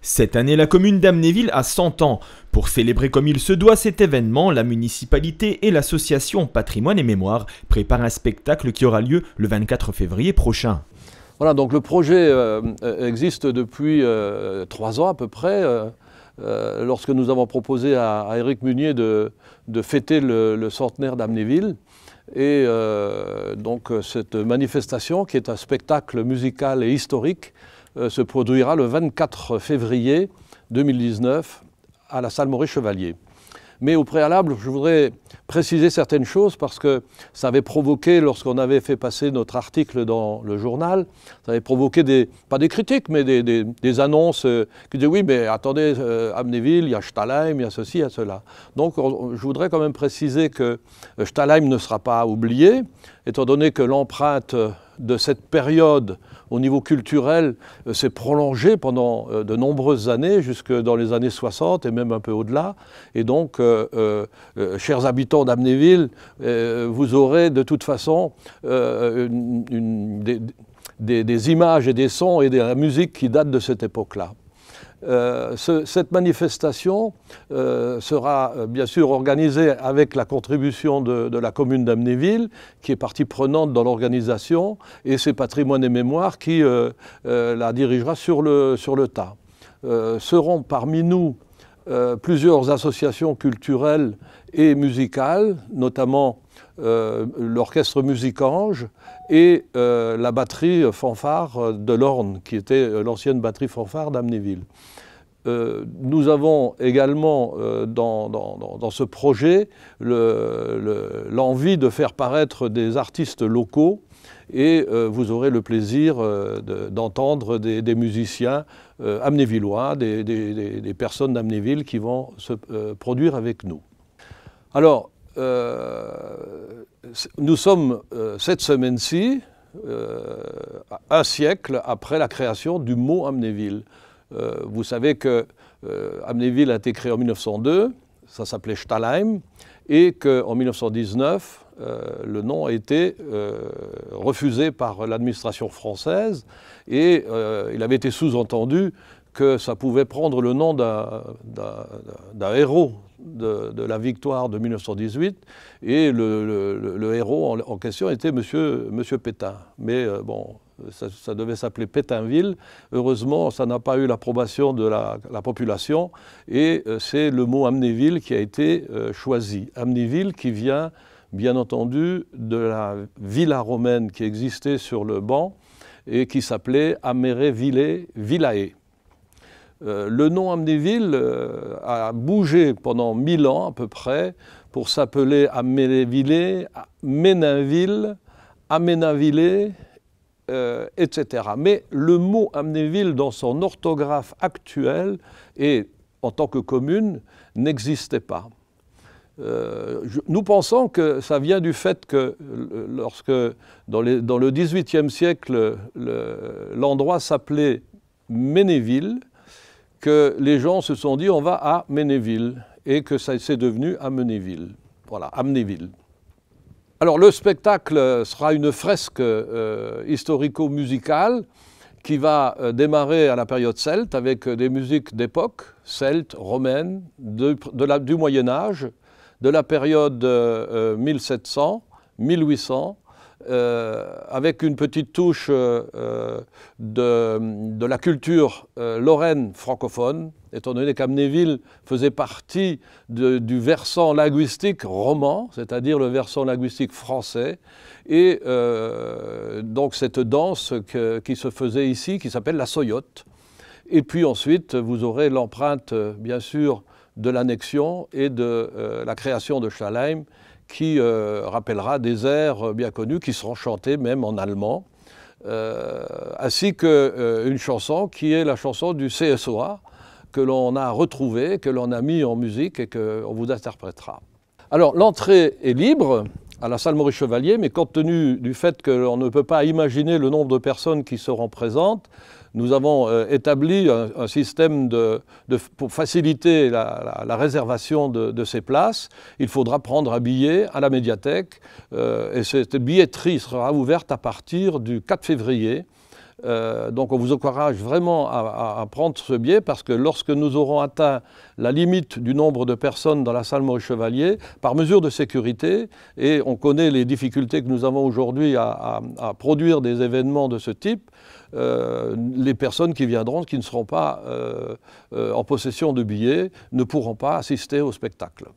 Cette année, la commune d'Amnéville a 100 ans. Pour célébrer comme il se doit cet événement, la municipalité et l'association Patrimoine et Mémoire préparent un spectacle qui aura lieu le 24 février prochain. Voilà, donc le projet euh, euh, existe depuis euh, trois ans à peu près. lorsque nous avons proposé à, Éric Munier de, fêter le, le centenaire d'Amnéville, et donc cette manifestation qui est un spectacle musical et historique euh, se produira le 24 février 2019 à la salle Maurice Chevalier. Mais au préalable, je voudrais préciser certaines choses parce que ça avait provoqué, lorsqu'on avait fait passer notre article dans le journal, ça avait provoqué des, pas des critiques, mais des, annonces euh, qui disaient oui, mais attendez, euh, Amnéville, il y a Stalheim, il y a ceci, il y a cela. Donc je voudrais quand même préciser que Stalheim ne sera pas oublié, étant donné que l'empreinte de cette période au niveau culturel euh, s'est prolongée pendant euh, de nombreuses années, jusque dans les années 60 et même un peu au-delà. Et donc, euh, chers habitants d'Amnéville, vous aurez de toute façon des, des images et des sons et de la musique qui datent de cette époque-là. Euh, cette manifestation euh, sera euh, bien sûr organisée avec la contribution de, la commune d'Amnéville, qui est partie prenante dans l'organisation, et ses patrimoines et mémoires qui la dirigera sur le, sur le tas. seront parmi nous plusieurs associations culturelles et musicales, notamment euh, l'orchestre Musique ange et euh, la batterie fanfare de l'Orne, qui était euh, l'ancienne batterie fanfare d'Amnéville. nous avons également dans, dans, ce projet l'envie le, de faire paraître des artistes locaux et vous aurez le plaisir d'entendre des, musiciens amnévillois, des, des, des personnes d'Amnéville qui vont se produire avec nous. Alors, euh, nous sommes euh, cette semaine-ci euh, un siècle après la création du mot Amnéville. vous savez que Amnéville a été créé en 1902, ça s'appelait Stalheim, et qu'en 1919, le nom a été refusé par l'administration française et il avait été sous-entendu que ça pouvait prendre le nom d'un héros de, la victoire de 1918, et le, héros en, question était Monsieur, Pétain. Mais euh, bon, ça, devait s'appeler Pétainville. Heureusement, ça n'a pas eu l'approbation de la, population et euh, c'est le mot Amnéville qui a été euh, choisi. Amnéville qui vient, bien entendu, de la villa romaine qui existait sur le banc et qui s'appelait Améréville Vilae. Euh, le nom Amnéville euh, a bougé pendant mille ans à peu près pour s'appeler Amnéville, Méninville, Aménaville, euh, etc. Mais le mot Amnéville dans son orthographe actuelle et en tant que commune n'existait pas. nous pensons que ça vient du fait que lorsque, dans, le dans le XVIIIe siècle, l'endroit s'appelait Ménéville, que les gens se sont dit on va à Ménéville et que ça s'est devenu Ménéville. Voilà, Ménéville. Alors le spectacle sera une fresque euh, historico-musicale qui va euh, démarrer à la période celte avec euh, des musiques d'époque, celtes, romaine, du Moyen Âge, de la période 1700, 1800, euh, avec une petite touche euh, euh, de, la culture lorraine francophone, étant donné qu'Amnéville faisait partie du versant linguistique roman, c'est-à-dire le versant linguistique français, et donc cette danse qui se faisait ici, qui s'appelle la Soyotte. Et puis ensuite, vous aurez l'empreinte, bien sûr, de l'annexion et de euh, la création de Schalheim, qui euh, rappellera des airs bien connus qui seront chantés même en allemand, euh, ainsi qu'une chanson qui est la chanson du CSOA, que l'on a retrouvée, que l'on a mis en musique et qu'on vous interprétera. Alors l'entrée est libre, à la salle Maurice Chevalier, mais compte tenu du fait qu'on ne peut pas imaginer le nombre de personnes qui seront présentes, nous avons euh, établi un, système pour faciliter la, réservation de, ces places. Il faudra prendre un billet à la médiathèque euh, et cette billetterie sera ouverte à partir du 4 février euh, donc on vous encourage vraiment à, prendre ce biais parce que lorsque nous aurons atteint la limite du nombre de personnes dans la salle Maurice Chevalier, par mesure de sécurité, et on connaît les difficultés que nous avons aujourd'hui à, produire des événements de ce type, euh, les personnes qui viendront, qui ne seront pas euh, en possession de billets, ne pourront pas assister au spectacle.